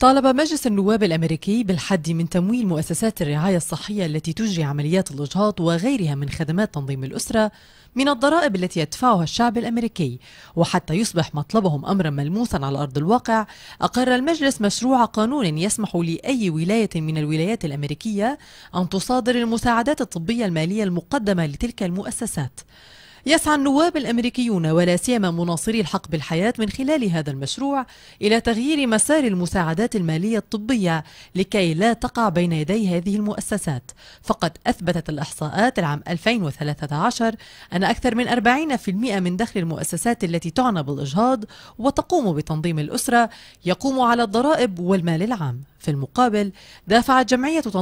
طالب مجلس النواب الأمريكي بالحد من تمويل مؤسسات الرعاية الصحية التي تجري عمليات الإجهاض وغيرها من خدمات تنظيم الأسرة من الضرائب التي يدفعها الشعب الأمريكي وحتى يصبح مطلبهم أمرا ملموسا على أرض الواقع أقر المجلس مشروع قانون يسمح لأي ولاية من الولايات الأمريكية أن تصادر المساعدات الطبية المالية المقدمة لتلك المؤسسات يسعى النواب الأمريكيون ولا سيما مناصري الحق بالحياة من خلال هذا المشروع إلى تغيير مسار المساعدات المالية الطبية لكي لا تقع بين يدي هذه المؤسسات فقد أثبتت الإحصاءات العام 2013 أن أكثر من 40% من دخل المؤسسات التي تعنى بالإجهاض وتقوم بتنظيم الأسرة يقوم على الضرائب والمال العام في المقابل دافعت جمعية تنظيم